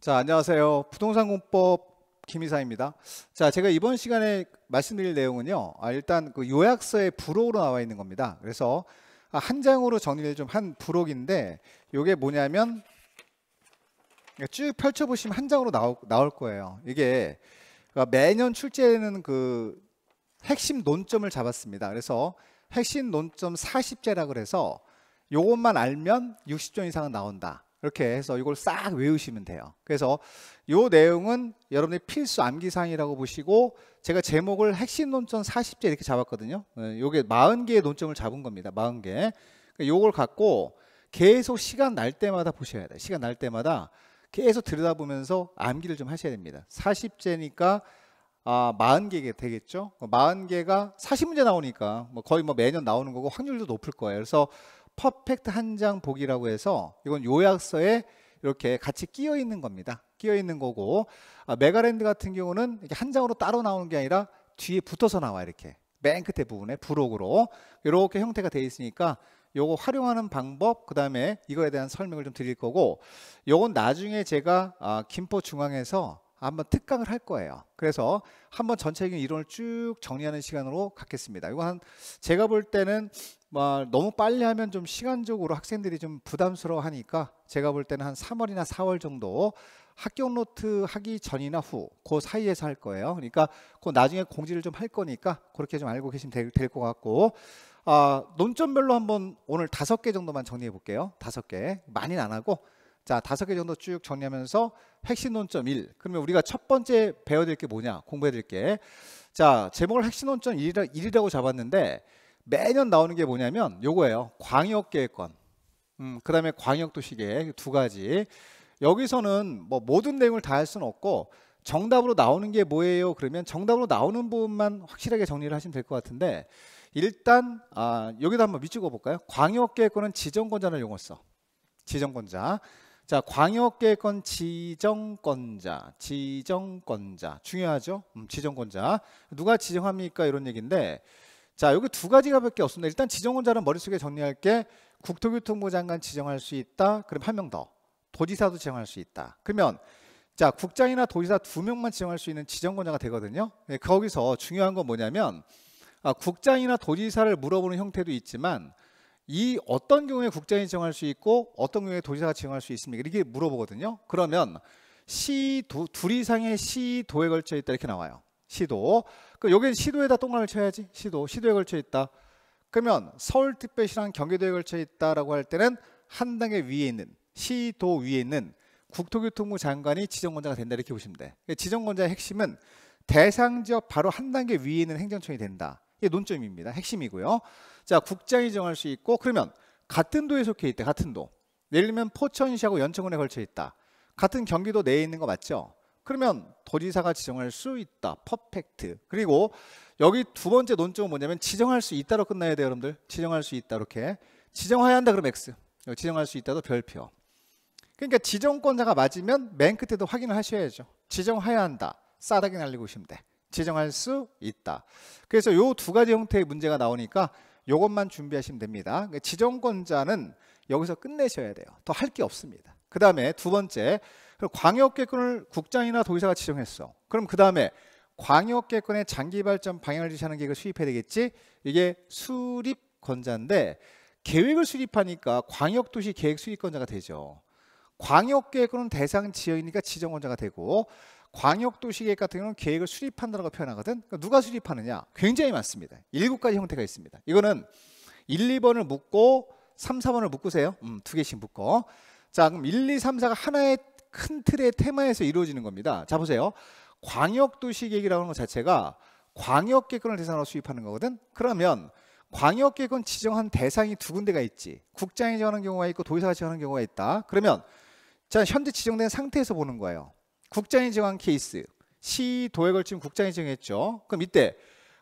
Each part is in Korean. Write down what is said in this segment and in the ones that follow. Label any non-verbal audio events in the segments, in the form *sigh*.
자, 안녕하세요. 부동산 공법 김희사입니다 자, 제가 이번 시간에 말씀드릴 내용은요. 아, 일단 그요약서에 부록으로 나와 있는 겁니다. 그래서 아, 한 장으로 정리를 좀 한 부록인데 이게 뭐냐면 쭉 펼쳐 보시면 한 장으로 나오, 나올 거예요. 이게 그러니까 매년 출제되는 그 핵심 논점을 잡았습니다. 그래서 핵심 논점 40제라 그래서 요것만 알면 60점 이상은 나온다. 이렇게 해서 이걸 싹 외우시면 돼요. 그래서 이 내용은 여러분의 필수 암기사항이라고 보시고 제가 제목을 핵심 논점 40제 이렇게 잡았거든요. 이게 어, 40개의 논점을 잡은 겁니다. 40개. 그러니까 요걸 갖고 계속 시간 날 때마다 보셔야 돼요. 시간 날 때마다 계속 들여다보면서 암기를 좀 하셔야 됩니다. 40제니까 아, 40개가 되겠죠. 40개가 40문제 나오니까 뭐 거의 뭐 매년 나오는 거고 확률도 높을 거예요. 그래서 퍼펙트 한 장 보기라고 해서 이건 요약서에 이렇게 같이 끼어 있는 겁니다. 끼어 있는 거고 아, 메가랜드 같은 경우는 이렇게 한 장으로 따로 나오는 게 아니라 뒤에 붙어서 나와 이렇게 맨 끝에 부분에 부록으로 이렇게 형태가 되어 있으니까 요거 활용하는 방법 그 다음에 이거에 대한 설명을 좀 드릴 거고 요건 나중에 제가 아, 김포 중앙에서 한번 특강을 할 거예요. 그래서 한번 전체적인 이론을 쭉 정리하는 시간으로 갖겠습니다. 이거 한 제가 볼 때는 뭐 너무 빨리 하면 좀 시간적으로 학생들이 좀 부담스러워 하니까 제가 볼 때는 한 3월이나 4월 정도 합격 노트 하기 전이나 후, 그 사이에서 할 거예요. 그러니까 그 나중에 공지를 좀 할 거니까 그렇게 좀 알고 계시면 될 것 같고 아, 논점별로 한번 오늘 다섯 개 정도만 정리해 볼게요. 다섯 개. 많이는 안 하고 자, 다섯 개 정도 쭉 정리하면서 핵심 논점 1. 그러면 우리가 첫 번째 배워야 될 게 뭐냐? 공부해야 될 게. 자, 제목을 핵심 논점 1이라고 잡았는데 매년 나오는 게 뭐냐면 요거예요. 광역 계획권. 음, 그다음에 광역 도시 계획 두 가지. 여기서는 뭐 모든 내용을 다 할 수는 없고 정답으로 나오는 게 뭐예요? 그러면 정답으로 나오는 부분만 확실하게 정리를 하시면 될 것 같은데 일단 아, 여기다 한번 밑 찍어 볼까요? 광역 계획권은 지정권자를 용어 써. 지정권자. 자, 광역계획권 지정권자, 지정권자 중요하죠. 음, 지정권자 누가 지정합니까? 이런 얘기인데, 자 여기 두 가지가밖에 없습니다. 일단 지정권자는 머릿속에 정리할게. 국토교통부 장관 지정할 수 있다. 그럼 한 명 더. 도지사도 지정할 수 있다. 그러면 자 국장이나 도지사 두 명만 지정할 수 있는 지정권자가 되거든요. 네, 거기서 중요한 건 뭐냐면 아, 국장이나 도지사를 물어보는 형태도 있지만 이 어떤 경우에 국장이 지정할 수 있고 어떤 경우에 도지사가 지정할 수 있습니까? 이렇게 물어보거든요. 그러면 시, 도, 둘 이상의 시, 도에 걸쳐 있다 이렇게 나와요. 시도. 그 여기는 시도에다 동그라미 쳐야지. 시도. 시도에 걸쳐 있다. 그러면 서울특별시랑 경기도에 걸쳐 있다라고 할 때는 한 단계 위에 있는 시도 위에 있는 국토교통부 장관이 지정권자가 된다 이렇게 보시면 돼. 그러니까 지정권자의 핵심은 대상 지역 바로 한 단계 위에 있는 행정청이 된다. 이게 논점입니다. 핵심이고요. 자, 국장이 정할 수 있고 그러면 같은 도에 속해 있다. 같은 도. 예를 들면 포천시하고 연천군에 걸쳐 있다. 같은 경기도 내에 있는 거 맞죠? 그러면 도지사가 지정할 수 있다. 퍼펙트. 그리고 여기 두 번째 논점은 뭐냐면 지정할 수 있다로 끝나야 돼요, 여러분들. 지정할 수 있다 이렇게. 지정해야 한다 그럼 X. 지정할 수 있다도 별표. 그러니까 지정권자가 맞으면 맨 끝에도 확인을 하셔야죠. 지정해야 한다. 싸다게 날리고 오시면 돼. 지정할 수 있다. 그래서 요 두 가지 형태의 문제가 나오니까 요것만 준비하시면 됩니다. 지정권자는 여기서 끝내셔야 돼요. 더 할 게 없습니다. 그 다음에 두 번째, 광역계권을 국장이나 도지사가 지정했어. 그럼 그 다음에 광역계권의 장기 발전 방향을 제시하는 계획을 수립해야 되겠지? 이게 수립권자인데 계획을 수립하니까 광역도시 계획 수립권자가 되죠. 광역계획은 대상 지역이니까 지정권자가 되고 광역도시계획 같은 경우는 계획을 수립한다라고 표현하거든. 그러니까 누가 수립하느냐? 굉장히 많습니다. 7 가지 형태가 있습니다. 이거는 1, 2번을 묶고 3, 4번을 묶으세요. 음, 두 개씩 묶어. 자, 그럼 1, 2, 3, 4가 하나의 큰 틀의 테마에서 이루어지는 겁니다. 자, 보세요. 광역도시계획이라는 것 자체가 광역계획을 대상으로 수립하는 거거든. 그러면 광역계획은 지정한 대상이 두 군데가 있지. 국장이 정하는 경우가 있고 도의사가 정하는 경우가 있다. 그러면 자 현재 지정된 상태에서 보는 거예요. 국장인증한 케이스 시도을 지금 국장인증했죠. 그럼 이때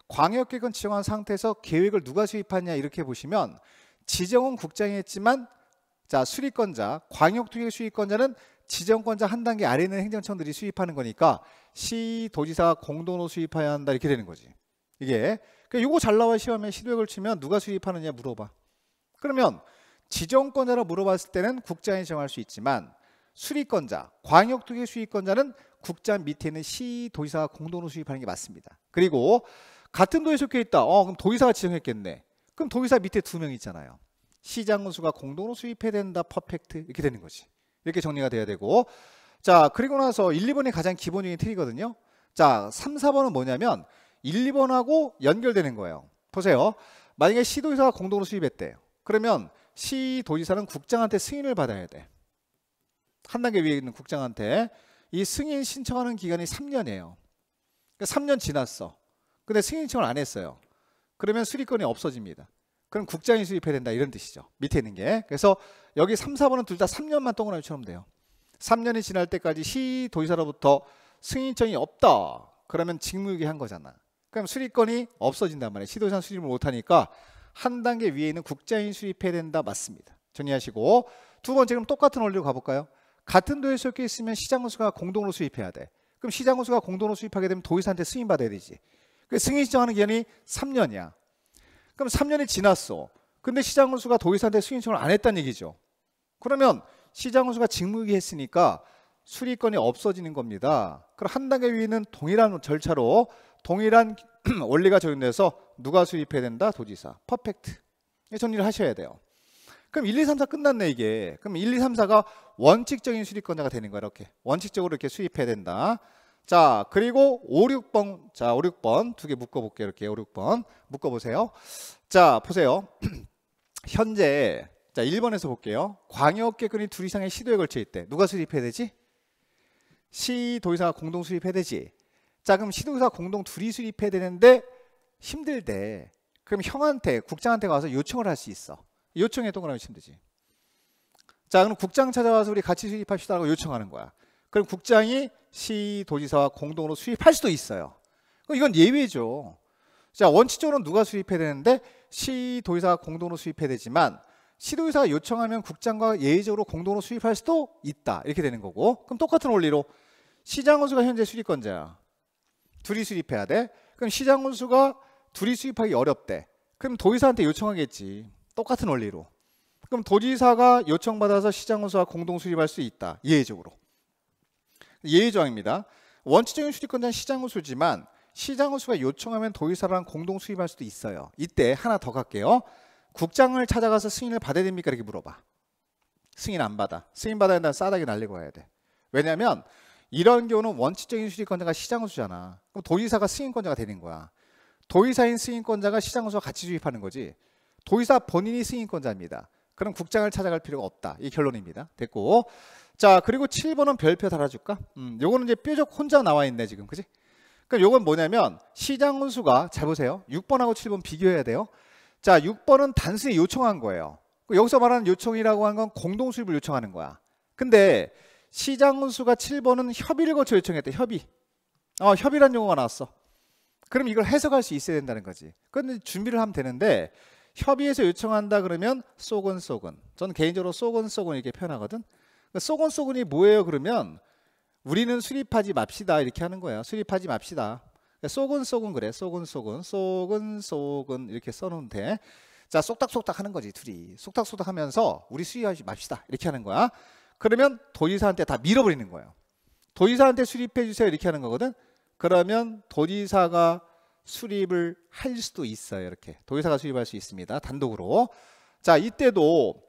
광역계획은 지정한 상태에서 계획을 누가 수입하냐 이렇게 보시면 지정은 국장이 했지만 자 수립권자 광역투기 수립권자는 지정권자 한 단계 아래 있는 행정청들이 수입하는 거니까 시 도지사가 공동으로 수입해야 한다 이렇게 되는 거지 이게 그러니까 이거 잘 나와 시험에 시도액을치면 누가 수입하느냐 물어봐 그러면 지정권자로 물어봤을 때는 국장이 정할 수 있지만 수익권자, 광역도의 수익권자는 국장 밑에 있는 시, 도지사가 공동으로 수입하는 게 맞습니다. 그리고 같은 도에 속해 있다. 어, 그럼 도지사가 지정했겠네. 그럼 도지사 밑에 두 명 있잖아요. 시장 군수가 공동으로 수입해야 된다. 퍼펙트 이렇게 되는 거지. 이렇게 정리가 돼야 되고 자 그리고 나서 1, 2번이 가장 기본적인 틀이거든요. 자 3, 4번은 뭐냐면 1, 2번하고 연결되는 거예요. 보세요. 만약에 시도지사가 공동으로 수입했대. 요 그러면 시도지사는 국장한테 승인을 받아야 돼. 한 단계 위에 있는 국장한테 이 승인 신청하는 기간이 3년이에요. 그러니까 3년 지났어. 근데 승인 신청을 안 했어요. 그러면 수리권이 없어집니다. 그럼 국장이 수립해야 된다 이런 뜻이죠. 밑에 있는 게. 그래서 여기 3, 4번은 둘 다 3년만 동그라미처럼 돼요. 3년이 지날 때까지 시도지사로부터 승인청이 없다. 그러면 직무유기한 거잖아. 그럼 수리권이 없어진단 말이에요. 시도지사 수립을 못하니까 한 단계 위에 있는 국장이 수립해야 된다 맞습니다. 정리하시고 두 번째 그럼 똑같은 원리로 가볼까요? 같은 도에 속해 있으면 시장군수가 공동으로 수입해야 돼. 그럼 시장군수가 공동으로 수입하게 되면 도의사한테 승인 받아야 되지. 그 승인 신청하는 기간이 3년이야. 그럼 3년이 지났어. 근데 시장군수가 도의사한테 승인 신청을 안 했다는 얘기죠. 그러면 시장군수가 직무유기했으니까 수리권이 없어지는 겁니다. 그럼 한 단계 위에는 동일한 절차로 동일한 *clears throat* 원리가 적용돼서 누가 수입해야 된다? 도지사. 퍼펙트. 정리를 하셔야 돼요. 그럼 1, 2, 3, 4 끝났네 이게. 그럼 1, 2, 3, 4가 원칙적인 수립권자가 되는 거야 이렇게. 원칙적으로 이렇게 수립해야 된다. 자 그리고 5, 6번 자 5, 6번 두 개 묶어볼게요 이렇게 5, 6번 묶어보세요. 자 보세요. *clears throat* 현재 자 1번에서 볼게요. 광역계근이 둘 이상의 시도에 걸쳐 있대. 누가 수립해야 되지? 시도의사가 공동 수립해야 되지. 자 그럼 시도의사 공동 둘이 수립해야 되는데 힘들대. 그럼 형한테 국장한테 가서 요청을 할 수 있어. 요청에 동그라미 치면 되지. 자, 그럼 국장 찾아와서 우리 같이 수입합시다라고 요청하는 거야. 그럼 국장이 시 도지사와 공동으로 수입할 수도 있어요. 이건 예외죠. 자, 원칙적으로는 누가 수입해야 되는데 시 도지사가 공동으로 수입해야 되지만 시도지사가 요청하면 국장과 예외적으로 공동으로 수입할 수도 있다. 이렇게 되는 거고. 그럼 똑같은 원리로 시장 원수가 현재 수립권자야. 둘이 수입해야 돼. 그럼 시장 원수가 둘이 수입하기 어렵대. 그럼 도의사한테 요청하겠지. 똑같은 원리로. 그럼 도지사가 요청받아서 시장군수와 공동 수립할 수 있다. 예외적으로. 예외조항입니다. 원칙적인 수립권자는 시장군수지만 시장군수가 요청하면 도지사랑 공동 수립할 수도 있어요. 이때 하나 더 갈게요. 국장을 찾아가서 승인을 받아야 됩니까? 이렇게 물어봐. 승인 안 받아. 승인 받아야 된다 싸다게 날리고 가야 돼. 왜냐하면 이런 경우는 원칙적인 수립권자가 시장군수잖아. 그럼 도지사가 승인권자가 되는 거야. 도의사인 승인권자가 시장군수와 같이 주입하는 거지 도의사 본인이 승인권자입니다. 그럼 국장을 찾아갈 필요가 없다. 이 결론입니다. 됐고. 자, 그리고 7번은 별표 달아줄까? 음, 요거는 이제 뾰족 혼자 나와 있네, 지금. 그지? 그럼 요건 뭐냐면 시장 운수가 잘 보세요. 6번하고 7번 비교해야 돼요. 자, 6번은 단순히 요청한 거예요. 그 여기서 말하는 요청이라고 한 건 공동 수입을 요청하는 거야. 근데 시장 운수가 7번은 협의를 거쳐 요청했대. 협의. 어, 협의란 용어가 나왔어. 그럼 이걸 해석할 수 있어야 된다는 거지. 그런데 준비를 하면 되는데 협의해서 요청한다 그러면 쏘근쏘근. 전 개인적으로 쏘근쏘근 이렇게 표현하거든. 그러니까 쏘근쏘근이 뭐예요? 그러면 우리는 수립하지 맙시다 이렇게 하는 거예요. 수립하지 맙시다. 그러니까 쏘근쏘근 그래. 쏘근쏘근, 쏘근쏘근 이렇게 써놓으면 돼. 자, 쏙닥쏙닥 하는 거지 둘이. 쏙닥쏙닥 하면서 우리 수립하지 맙시다 이렇게 하는 거야. 그러면 도지사한테 다 밀어버리는 거예요. 도지사한테 수립해 주세요 이렇게 하는 거거든. 그러면 도지사가 수립을 할 수도 있어요. 이렇게 도의사가 수립할 수 있습니다. 단독으로. 자, 이때도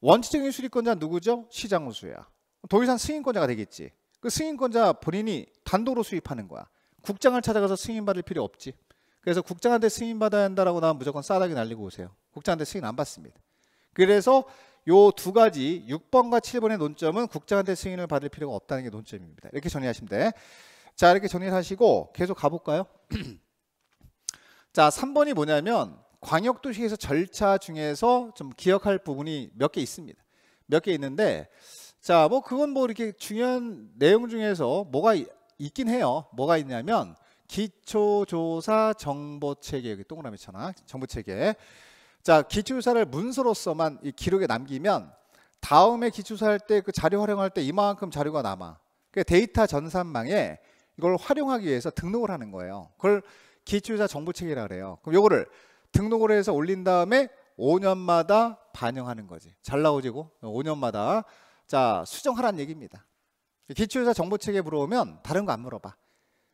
원칙적인 수립권자 누구죠? 시장군수야. 도의사 승인권자가 되겠지. 그 승인권자 본인이 단독으로 수입하는 거야. 국장을 찾아가서 승인받을 필요 없지. 그래서 국장한테 승인받아야 한다라고 나면 무조건 싸다기 날리고 오세요. 국장한테 승인 안 받습니다. 그래서 요 두 가지 6번과 7번의 논점은 국장한테 승인을 받을 필요가 없다는 게 논점입니다. 이렇게 정리하시면 돼. 자 이렇게 정리하시고 계속 가볼까요? *clears throat* 자, 3번이 뭐냐면 광역도시에서 절차 중에서 좀 기억할 부분이 몇 개 있습니다. 몇 개 있는데 자, 뭐 그건 뭐 이렇게 중요한 내용 중에서 뭐가 있긴 해요. 뭐가 있냐면 기초조사 정보체계 여기 동그라미 쳐놔 정보체계 자 기초조사를 문서로서만 이 기록에 남기면 다음에 기초조사할 때 그 자료 활용할 때 이만큼 자료가 남아 그 데이터 전산망에 이걸 활용하기 위해서 등록을 하는 거예요 그걸 기초유사 정보책이라 그래요. 그럼 요거를 등록을 해서 올린 다음에 5년마다 반영하는 거지. 잘 나오지고 5년마다 자 수정하란 얘기입니다. 기초유사 정보책에 물어오면 다른 거 안 물어봐.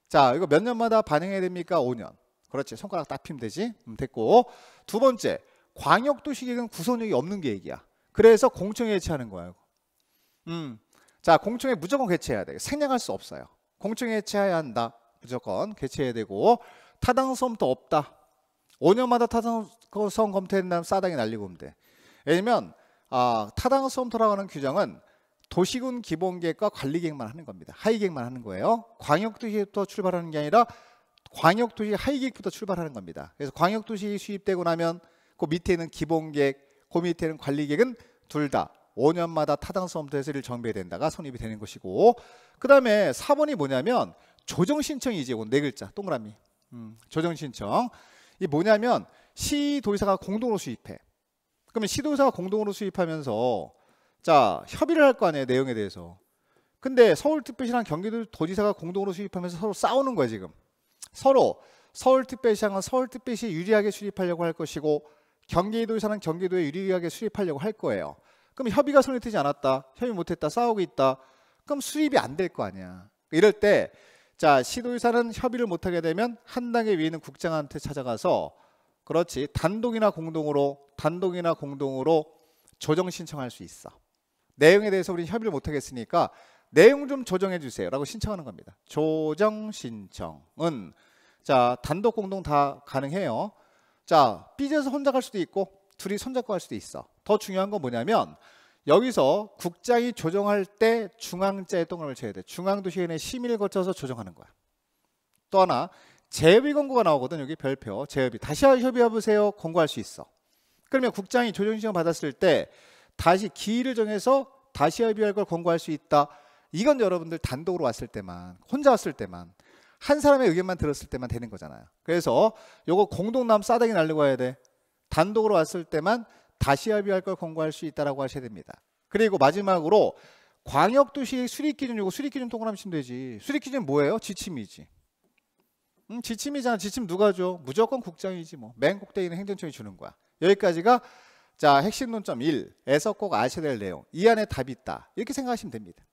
자 이거 몇 년마다 반영해야 됩니까? 5년. 그렇지 손가락 딱 피면 되지. 음, 됐고 두 번째 광역도시 계획은 구속력이 없는 계획이야. 그래서 공청회 해체하는 거야. 음, 자 공청회 무조건 개최해야 돼. 생략할 수 없어요. 공청회 해체해야 한다. 무조건 개최해야 되고 타당성도 없다. 5년마다 타당성 검토했다면 싸당이 날리고 오면 돼. 왜냐면 아, 타당성 돌아가는 규정은 도시군 기본계획과 관리계획만 하는 겁니다. 하이계획만 하는 거예요. 광역도시부터 출발하는 게 아니라 광역도시 하이계획부터 출발하는 겁니다. 그래서 광역도시 수입되고 나면 그 밑에 있는 기본계획, 그 밑에 있는 관리계획은 둘 다 5년마다 타당성 대세를 정비해야 된다가 손입이 되는 것이고 그 다음에 4번이 뭐냐면 조정신청이지 이건 네 글자 동그라미 음, 조정 신청. 이 뭐냐면 시도의사가 공동으로 수입해. 그러면 시도의사가 공동으로 수입하면서 자 협의를 할 거 아니에요 내용에 대해서. 근데 서울특별시랑 경기도지사가 도 공동으로 수입하면서 서로 싸우는 거예요 지금. 서로 서울특별시장은 서울특별시에 유리하게 수립하려고 할 것이고 경기도지사는 경기도에 유리하게 수립하려고 할 거예요. 그럼 협의가 성립되지 않았다, 협의 못했다, 싸우고 있다. 그럼 수입이안 될 거 아니야. 이럴 때자 시도의사는 협의를 못하게 되면 한 단계 위에 있는 국장한테 찾아가서 그렇지 단독이나 공동으로 단독이나 공동으로 조정 신청할 수 있어. 내용에 대해서 우리 협의를 못하겠으니까 내용 좀 조정해 주세요라고 신청하는 겁니다. 조정 신청은 자 단독 공동 다 가능해요. 자 삐져서 혼자 갈 수도 있고 둘이 손잡고 갈 수도 있어. 더 중요한 건 뭐냐면 여기서 국장이 조정할 때중앙자동그라미 쳐야 돼. 중앙도시회는 심의를 거쳐서 조정하는 거야. 또 하나 재협의 권고가 나오거든 여기 별표 재협의 다시 협의해 보세요 권고할 수 있어. 그러면 국장이 조정신청 받았을 때 다시 기일을 정해서 다시 협의할 걸 권고할 수 있다. 이건 여러분들 단독으로 왔을 때만 혼자 왔을 때만 한 사람의 의견만 들었을 때만 되는 거잖아요. 그래서 요거 공동남 싸대기 날리고 해야 돼. 단독으로 왔을 때만 다시 합의할 걸 권고할 수 있다라고 하셔야 됩니다. 그리고 마지막으로 광역도시 수립 기준 요거 수립 기준 통과하면 되지. 수립 기준 뭐예요? 지침이지. 음, 지침이잖아. 지침 누가 줘? 무조건 국장이지 뭐. 맹국대기 있는 행정청이 주는 거야. 여기까지가 자 핵심 논점 1에서 꼭 아셔야 될 내용. 이 안에 답이 있다. 이렇게 생각하시면 됩니다.